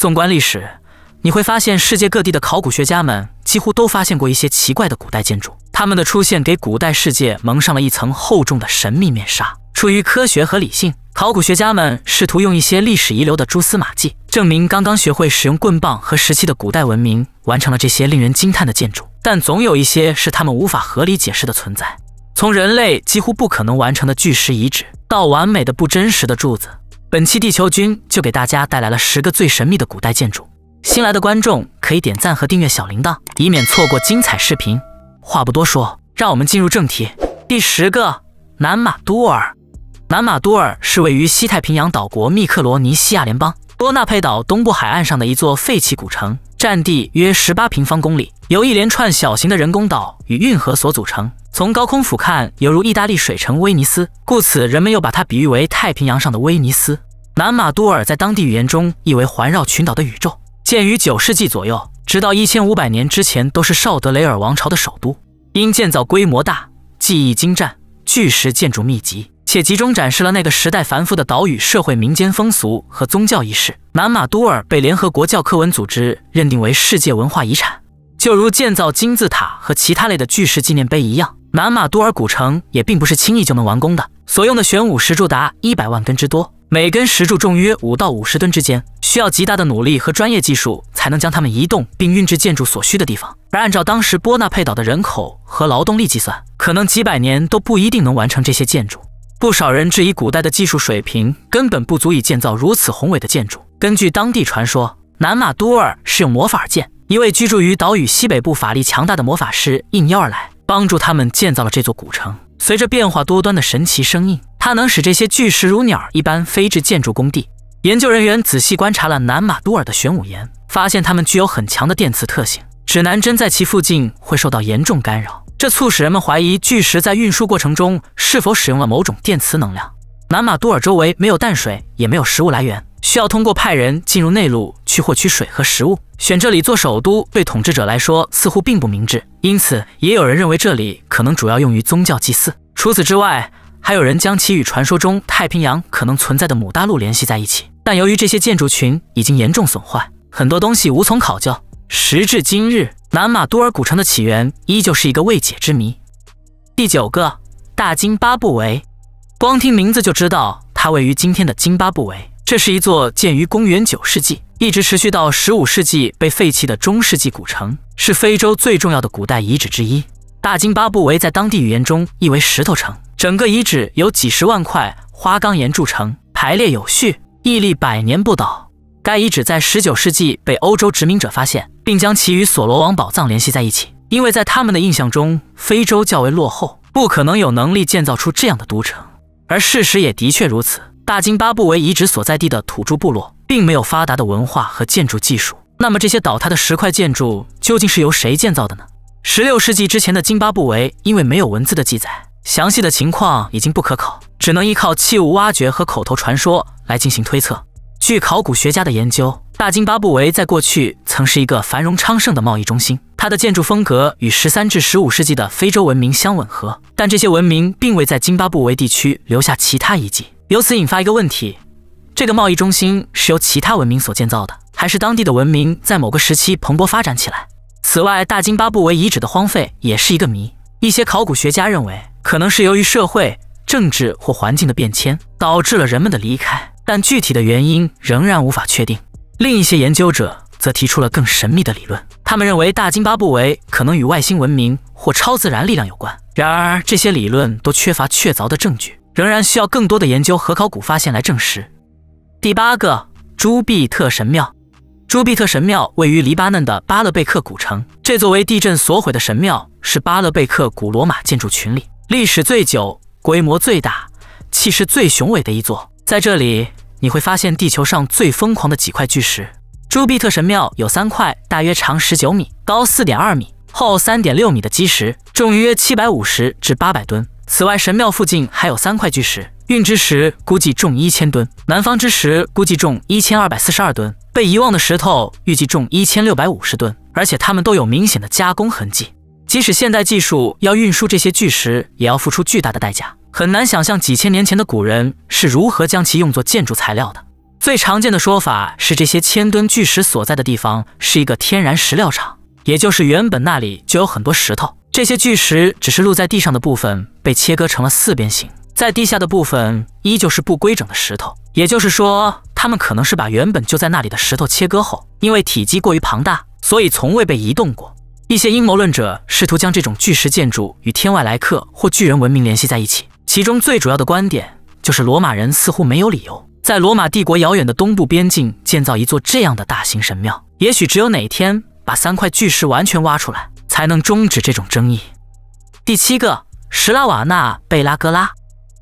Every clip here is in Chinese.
纵观历史，你会发现世界各地的考古学家们几乎都发现过一些奇怪的古代建筑。他们的出现给古代世界蒙上了一层厚重的神秘面纱。出于科学和理性，考古学家们试图用一些历史遗留的蛛丝马迹，证明刚刚学会使用棍棒和石器的古代文明完成了这些令人惊叹的建筑。但总有一些是他们无法合理解释的存在。从人类几乎不可能完成的巨石遗址，到完美的不真实的柱子，本期地球君就给大家带来了十个最神秘的古代建筑。新来的观众可以点赞和订阅小铃铛，以免错过精彩视频。话不多说，让我们进入正题。第十个，南马都尔。南马都尔是位于西太平洋岛国密克罗尼西亚联邦。多纳佩岛东部海岸上的一座废弃古城，占地约十八平方公里，由一连串小型的人工岛与运河所组成。从高空俯瞰，犹如意大利水城威尼斯，故此人们又把它比喻为太平洋上的威尼斯。南马都尔在当地语言中意为环绕群岛的宇宙。建于九世纪左右，直到一千五百年之前都是绍德雷尔王朝的首都。因建造规模大，技艺精湛，巨石建筑密集。且集中展示了那个时代繁复的岛屿社会、民间风俗和宗教仪式。南马都尔被联合国教科文组织认定为世界文化遗产。就如建造金字塔和其他类的巨石纪念碑一样，南马都尔古城也并不是轻易就能完工的。所用的玄武石柱达一百万根之多，每根石柱重约五到五十吨之间，需要极大的努力和专业技术才能将它们移动并运至建筑所需的地方。而按照当时波纳佩岛的人口和劳动力计算，可能几百年都不一定能完成这些建筑。不少人质疑古代的技术水平根本不足以建造如此宏伟的建筑。根据当地传说，南马都尔是用魔法建。一位居住于岛屿西北部、法力强大的魔法师应邀而来，帮助他们建造了这座古城。随着变化多端的神奇声音，它能使这些巨石如鸟一般飞至建筑工地。研究人员仔细观察了南马都尔的玄武岩，发现它们具有很强的电磁特性，指南针在其附近会受到严重干扰。这促使人们怀疑巨石在运输过程中是否使用了某种电磁能量。南马杜尔周围没有淡水，也没有食物来源，需要通过派人进入内陆去获取水和食物。选这里做首都对统治者来说似乎并不明智，因此也有人认为这里可能主要用于宗教祭祀。除此之外，还有人将其与传说中太平洋可能存在的母大陆联系在一起。但由于这些建筑群已经严重损坏，很多东西无从考究。时至今日。南马多尔古城的起源依旧是一个未解之谜。第九个，大津巴布韦。光听名字就知道，它位于今天的津巴布韦。这是一座建于公元九世纪，一直持续到十五世纪被废弃的中世纪古城，是非洲最重要的古代遗址之一。大津巴布韦在当地语言中意为“石头城”，整个遗址由几十万块花岗岩筑成，排列有序，屹立百年不倒。该遗址在19世纪被欧洲殖民者发现，并将其与索罗王宝藏联系在一起，因为在他们的印象中，非洲较为落后，不可能有能力建造出这样的都城。而事实也的确如此，大津巴布韦遗址所在地的土著部落并没有发达的文化和建筑技术。那么，这些倒塌的石块建筑究竟是由谁建造的呢？16世纪之前的津巴布韦，因为没有文字的记载，详细的情况已经不可考，只能依靠器物挖掘和口头传说来进行推测。据考古学家的研究，大津巴布韦在过去曾是一个繁荣昌盛的贸易中心，它的建筑风格与十三至十五世纪的非洲文明相吻合。但这些文明并未在津巴布韦地区留下其他遗迹，由此引发一个问题：这个贸易中心是由其他文明所建造的，还是当地的文明在某个时期蓬勃发展起来？此外，大津巴布韦遗址的荒废也是一个谜。一些考古学家认为，可能是由于社会、政治或环境的变迁，导致了人们的离开。但具体的原因仍然无法确定。另一些研究者则提出了更神秘的理论，他们认为大津巴布韦可能与外星文明或超自然力量有关。然而，这些理论都缺乏确凿的证据，仍然需要更多的研究和考古发现来证实。第八个，朱庇特神庙。朱庇特神庙位于黎巴嫩的巴勒贝克古城，这座为地震所毁的神庙是巴勒贝克古罗马建筑群里历史最久、规模最大、气势最雄伟的一座。在这里，你会发现地球上最疯狂的几块巨石。朱庇特神庙有三块，大约长十九米，高四点二米，厚三点六米的基石，重约七百五十至八百吨。此外，神庙附近还有三块巨石，运之石估计重一千吨，南方之石估计重一千二百四十二吨，被遗忘的石头预计重一千六百五十吨，而且它们都有明显的加工痕迹。即使现代技术要运输这些巨石，也要付出巨大的代价。很难想象几千年前的古人是如何将其用作建筑材料的。最常见的说法是，这些千吨巨石所在的地方是一个天然石料厂，也就是原本那里就有很多石头。这些巨石只是露在地上的部分被切割成了四边形，在地下的部分依旧是不规整的石头。也就是说，他们可能是把原本就在那里的石头切割后，因为体积过于庞大，所以从未被移动过。一些阴谋论者试图将这种巨石建筑与天外来客或巨人文明联系在一起。其中最主要的观点就是，罗马人似乎没有理由在罗马帝国遥远的东部边境建造一座这样的大型神庙。也许只有哪天把三块巨石完全挖出来，才能终止这种争议。第七个，什拉瓦纳贝拉格拉。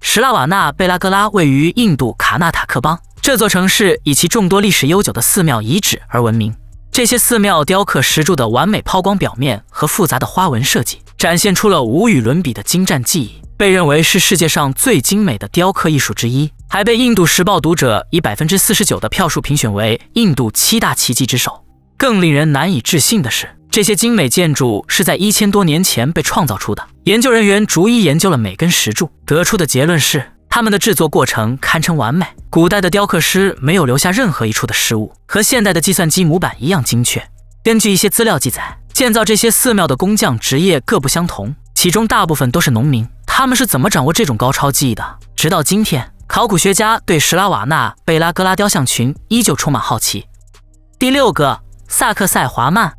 什拉瓦纳贝拉格拉位于印度卡纳塔克邦，这座城市以其众多历史悠久的寺庙遗址而闻名。这些寺庙雕刻石柱的完美抛光表面和复杂的花纹设计。展现出了无与伦比的精湛技艺，被认为是世界上最精美的雕刻艺术之一，还被《印度时报》读者以百分之四十九的票数评选为印度七大奇迹之首。更令人难以置信的是，这些精美建筑是在一千多年前被创造出的。研究人员逐一研究了每根石柱，得出的结论是，他们的制作过程堪称完美。古代的雕刻师没有留下任何一处的失误，和现代的计算机模板一样精确。根据一些资料记载。建造这些寺庙的工匠职业各不相同，其中大部分都是农民。他们是怎么掌握这种高超技艺的？直到今天，考古学家对什拉瓦纳贝拉格拉雕像群依旧充满好奇。第六个，萨克塞华曼。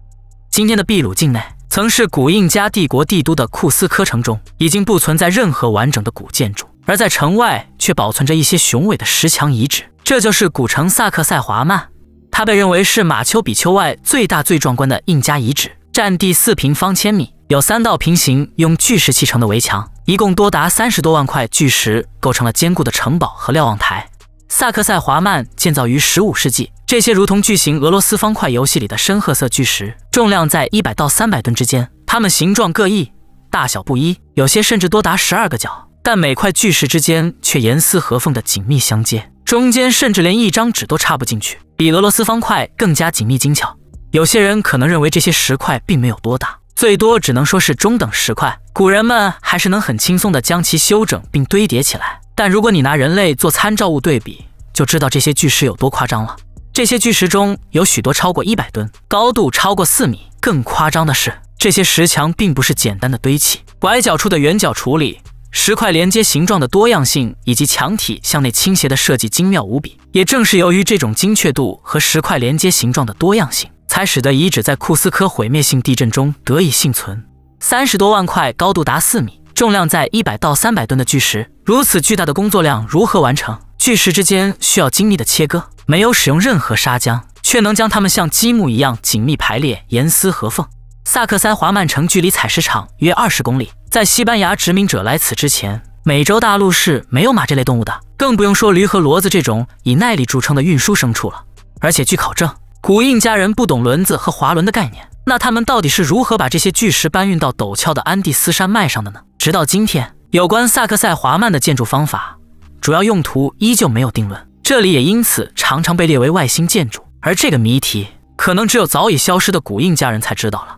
今天的秘鲁境内，曾是古印加帝国帝都的库斯科城中，已经不存在任何完整的古建筑，而在城外却保存着一些雄伟的石墙遗址。这就是古城萨克塞华曼，它被认为是马丘比丘外最大最壮观的印加遗址。占地四平方千米，有三道平行用巨石砌成的围墙，一共多达三十多万块巨石，构成了坚固的城堡和瞭望台。萨克塞华曼建造于十五世纪，这些如同巨型俄罗斯方块游戏里的深褐色巨石，重量在一百到三百吨之间，它们形状各异，大小不一，有些甚至多达十二个角，但每块巨石之间却严丝合缝的紧密相接，中间甚至连一张纸都插不进去，比俄罗斯方块更加紧密精巧。有些人可能认为这些石块并没有多大，最多只能说是中等石块。古人们还是能很轻松地将其修整并堆叠起来。但如果你拿人类做参照物对比，就知道这些巨石有多夸张了。这些巨石中有许多超过一百吨，高度超过四米。更夸张的是，这些石墙并不是简单的堆砌，拐角处的圆角处理、石块连接形状的多样性以及墙体向内倾斜的设计精妙无比。也正是由于这种精确度和石块连接形状的多样性。才使得遗址在库斯科毁灭性地震中得以幸存。三十多万块，高度达四米，重量在一百到三百吨的巨石，如此巨大的工作量如何完成？巨石之间需要精密的切割，没有使用任何砂浆，却能将它们像积木一样紧密排列，严丝合缝。萨克塞华曼城距离采石场约二十公里，在西班牙殖民者来此之前，美洲大陆是没有马这类动物的，更不用说驴和骡子这种以耐力著称的运输牲畜了。而且据考证。古印加人不懂轮子和滑轮的概念，那他们到底是如何把这些巨石搬运到陡峭的安第斯山脉上的呢？直到今天，有关萨克塞华曼的建筑方法主要用途依旧没有定论，这里也因此常常被列为外星建筑。而这个谜题，可能只有早已消失的古印加人才知道了。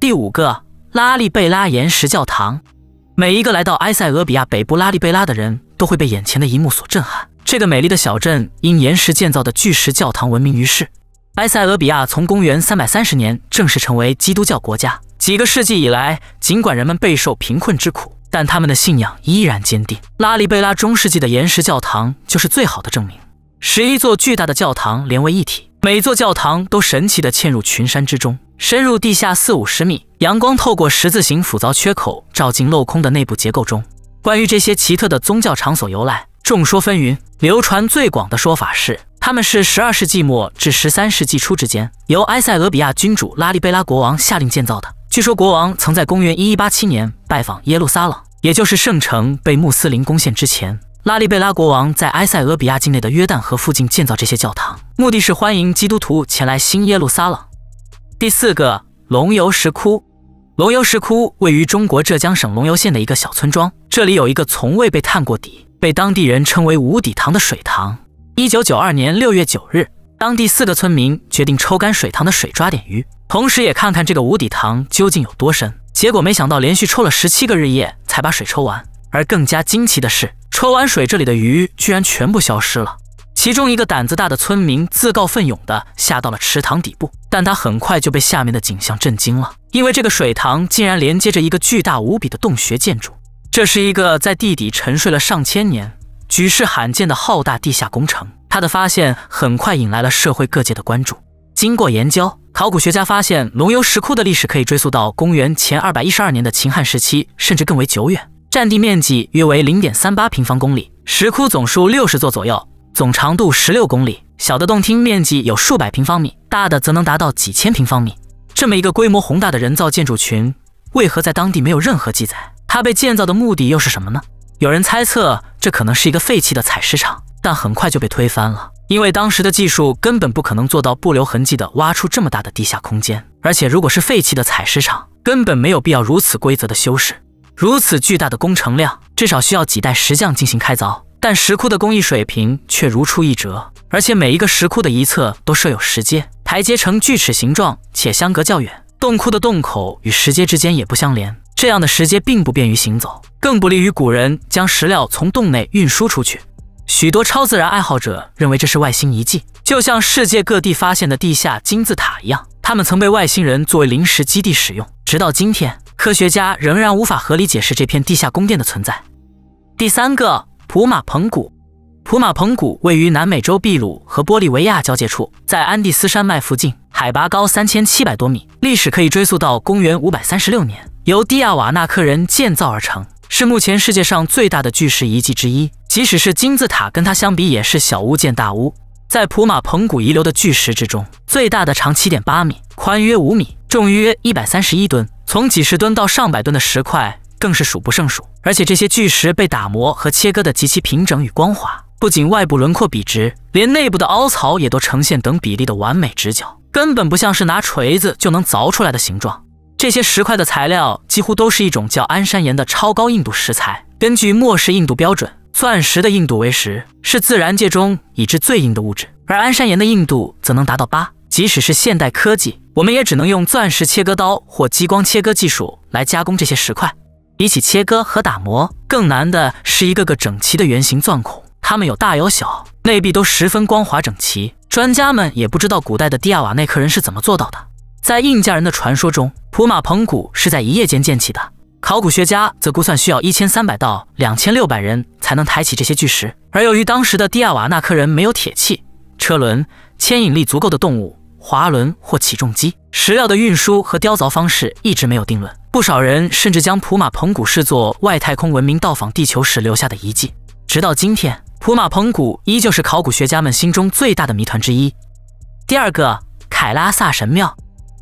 第五个，拉利贝拉岩石教堂。每一个来到埃塞俄比亚北部拉利贝拉的人都会被眼前的一幕所震撼。这个美丽的小镇因岩石建造的巨石教堂闻名于世。埃塞俄比亚从公元330年正式成为基督教国家。几个世纪以来，尽管人们备受贫困之苦，但他们的信仰依然坚定。拉里贝拉中世纪的岩石教堂就是最好的证明。十一座巨大的教堂连为一体，每座教堂都神奇地嵌入群山之中，深入地下四五十米。阳光透过十字形斧凿缺口照进镂空的内部结构中。关于这些奇特的宗教场所由来，众说纷纭，流传最广的说法是，他们是十二世纪末至十三世纪初之间，由埃塞俄比亚君主拉利贝拉国王下令建造的。据说国王曾在公元一一八七年拜访耶路撒冷，也就是圣城被穆斯林攻陷之前，拉利贝拉国王在埃塞俄比亚境内的约旦河附近建造这些教堂，目的是欢迎基督徒前来新耶路撒冷。第四个，龙游石窟。龙游石窟位于中国浙江省龙游县的一个小村庄，这里有一个从未被探过底。被当地人称为“无底塘”的水塘，一九九二年六月九日，当地四个村民决定抽干水塘的水，抓点鱼，同时也看看这个无底塘究竟有多深。结果没想到，连续抽了十七个日夜才把水抽完。而更加惊奇的是，抽完水，这里的鱼居然全部消失了。其中一个胆子大的村民自告奋勇地下到了池塘底部，但他很快就被下面的景象震惊了，因为这个水塘竟然连接着一个巨大无比的洞穴建筑。这是一个在地底沉睡了上千年、举世罕见的浩大地下工程。它的发现很快引来了社会各界的关注。经过研究，考古学家发现龙游石窟的历史可以追溯到公元前2百一十二年的秦汉时期，甚至更为久远。占地面积约为零点三八平方公里，石窟总数六十座左右，总长度十六公里。小的洞厅面积有数百平方米，大的则能达到几千平方米。这么一个规模宏大的人造建筑群，为何在当地没有任何记载？它被建造的目的又是什么呢？有人猜测这可能是一个废弃的采石场，但很快就被推翻了，因为当时的技术根本不可能做到不留痕迹地挖出这么大的地下空间。而且，如果是废弃的采石场，根本没有必要如此规则的修饰，如此巨大的工程量至少需要几代石匠进行开凿。但石窟的工艺水平却如出一辙，而且每一个石窟的一侧都设有石阶，台阶呈锯齿形状，且相隔较远。洞窟的洞口与石阶之间也不相连。这样的石阶并不便于行走，更不利于古人将石料从洞内运输出去。许多超自然爱好者认为这是外星遗迹，就像世界各地发现的地下金字塔一样，它们曾被外星人作为临时基地使用。直到今天，科学家仍然无法合理解释这片地下宫殿的存在。第三个，普马彭谷。普马彭谷位于南美洲秘鲁和玻利维亚交界处，在安第斯山脉附近，海拔高三千七百多米，历史可以追溯到公元五百三十六年。由蒂亚瓦纳克人建造而成，是目前世界上最大的巨石遗迹之一。即使是金字塔，跟它相比也是小巫见大巫。在普马彭古遗留的巨石之中，最大的长七点八米，宽约五米，重约一百三十一吨。从几十吨到上百吨的石块更是数不胜数。而且这些巨石被打磨和切割的极其平整与光滑，不仅外部轮廓笔直，连内部的凹槽也都呈现等比例的完美直角，根本不像是拿锤子就能凿出来的形状。这些石块的材料几乎都是一种叫安山岩的超高硬度石材。根据末世硬度标准，钻石的硬度为十，是自然界中已知最硬的物质，而安山岩的硬度则能达到八。即使是现代科技，我们也只能用钻石切割刀或激光切割技术来加工这些石块。比起切割和打磨，更难的是一个个整齐的圆形钻孔，它们有大有小，内壁都十分光滑整齐。专家们也不知道古代的蒂亚瓦内克人是怎么做到的。在印加人的传说中，普马彭古是在一夜间建起的。考古学家则估算需要一千三百到两千六百人才能抬起这些巨石。而由于当时的蒂亚瓦纳科人没有铁器、车轮、牵引力足够的动物、滑轮或起重机，石料的运输和雕凿方式一直没有定论。不少人甚至将普马彭古视作外太空文明到访地球时留下的遗迹。直到今天，普马彭古依旧是考古学家们心中最大的谜团之一。第二个，凯拉萨神庙。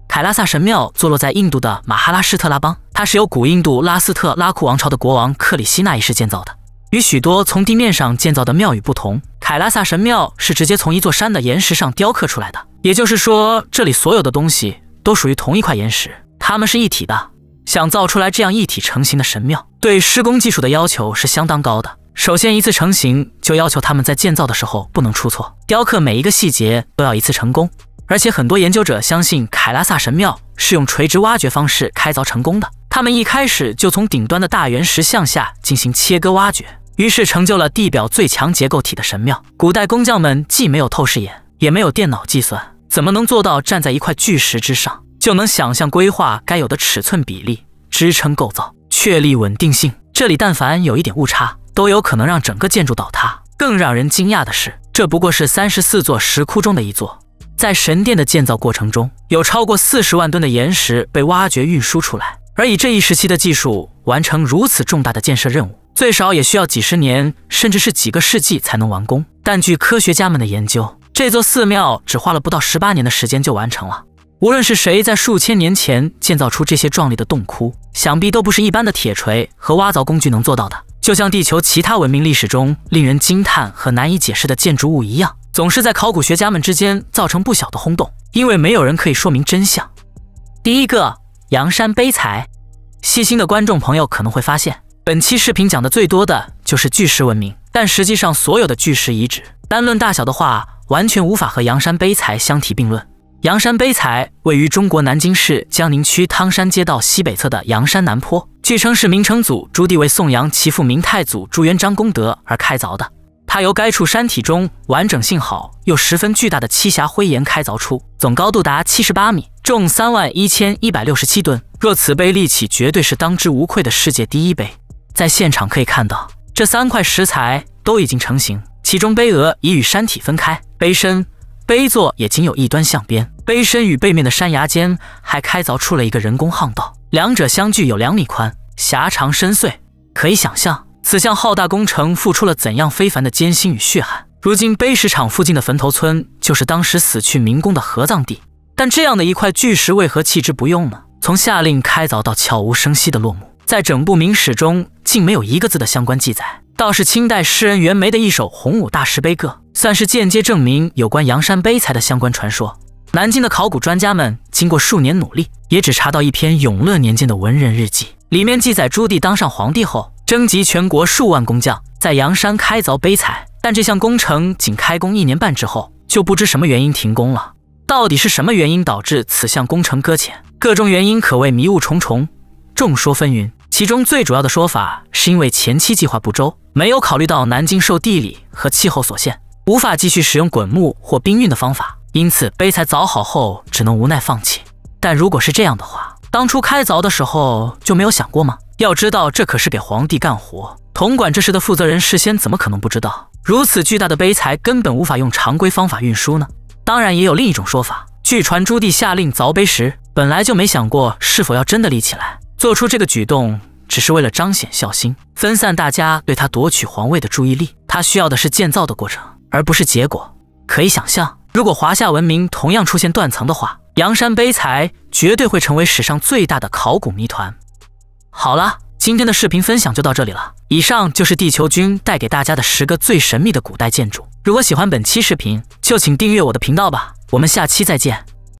凯拉萨神庙坐落在印度的马哈拉施特拉邦，它是由古印度拉斯特拉库王朝的国王克里希纳一世建造的。与许多从地面上建造的庙宇不同，凯拉萨神庙是直接从一座山的岩石上雕刻出来的。也就是说，这里所有的东西都属于同一块岩石，它们是一体的。想造出来这样一体成型的神庙，对施工技术的要求是相当高的。首先，一次成型就要求他们在建造的时候不能出错，雕刻每一个细节都要一次成功。而且，很多研究者相信凯拉萨神庙是用垂直挖掘方式开凿成功的。他们一开始就从顶端的大原石向下进行切割挖掘，于是成就了地表最强结构体的神庙。古代工匠们既没有透视眼，也没有电脑计算，怎么能做到站在一块巨石之上就能想象规划该有的尺寸比例、支撑构造、确立稳定性？这里但凡有一点误差，都有可能让整个建筑倒塌。更让人惊讶的是，这不过是三十四座石窟中的一座。在神殿的建造过程中，有超过四十万吨的岩石被挖掘运输出来。而以这一时期的技术，完成如此重大的建设任务，最少也需要几十年，甚至是几个世纪才能完工。但据科学家们的研究，这座寺庙只花了不到十八年的时间就完成了。无论是谁在数千年前建造出这些壮丽的洞窟，想必都不是一般的铁锤和挖凿工具能做到的。就像地球其他文明历史中令人惊叹和难以解释的建筑物一样。总是在考古学家们之间造成不小的轰动，因为没有人可以说明真相。第一个，阳山碑材。细心的观众朋友可能会发现，本期视频讲的最多的就是巨石文明，但实际上所有的巨石遗址，单论大小的话，完全无法和阳山碑材相提并论。阳山碑材位于中国南京市江宁区汤山街道西北侧的阳山南坡，据称是明成祖朱棣为颂扬其父明太祖朱元璋功德而开凿的。它由该处山体中完整性好又十分巨大的栖霞灰岩开凿出，总高度达七十八米，重三万一千一百六十七吨。若此碑立起，绝对是当之无愧的世界第一碑。在现场可以看到，这三块石材都已经成型，其中碑额已与山体分开，碑身、碑座也仅有一端向边。碑身与背面的山崖间还开凿出了一个人工巷道，两者相距有两米宽，狭长深邃，可以想象。此项浩大工程付出了怎样非凡的艰辛与血汗？如今碑石场附近的坟头村就是当时死去民工的合葬地。但这样的一块巨石为何弃之不用呢？从下令开凿到悄无声息的落幕，在整部明史中竟没有一个字的相关记载。倒是清代诗人袁枚的一首《洪武大石碑歌》，算是间接证明有关阳山碑材的相关传说。南京的考古专家们经过数年努力，也只查到一篇永乐年间的文人日记，里面记载朱棣当上皇帝后。征集全国数万工匠，在阳山开凿碑材，但这项工程仅开工一年半之后，就不知什么原因停工了。到底是什么原因导致此项工程搁浅？各种原因可谓迷雾重重，众说纷纭。其中最主要的说法是因为前期计划不周，没有考虑到南京受地理和气候所限，无法继续使用滚木或冰运的方法，因此碑材凿好后只能无奈放弃。但如果是这样的话，当初开凿的时候就没有想过吗？要知道，这可是给皇帝干活。统管这事的负责人，事先怎么可能不知道如此巨大的碑材根本无法用常规方法运输呢？当然，也有另一种说法。据传，朱棣下令凿碑时，本来就没想过是否要真的立起来，做出这个举动只是为了彰显孝心，分散大家对他夺取皇位的注意力。他需要的是建造的过程，而不是结果。可以想象，如果华夏文明同样出现断层的话，阳山碑材绝对会成为史上最大的考古谜团。好了，今天的视频分享就到这里了。以上就是地球君带给大家的十个最神秘的古代建筑。如果喜欢本期视频，就请订阅我的频道吧。我们下期再见。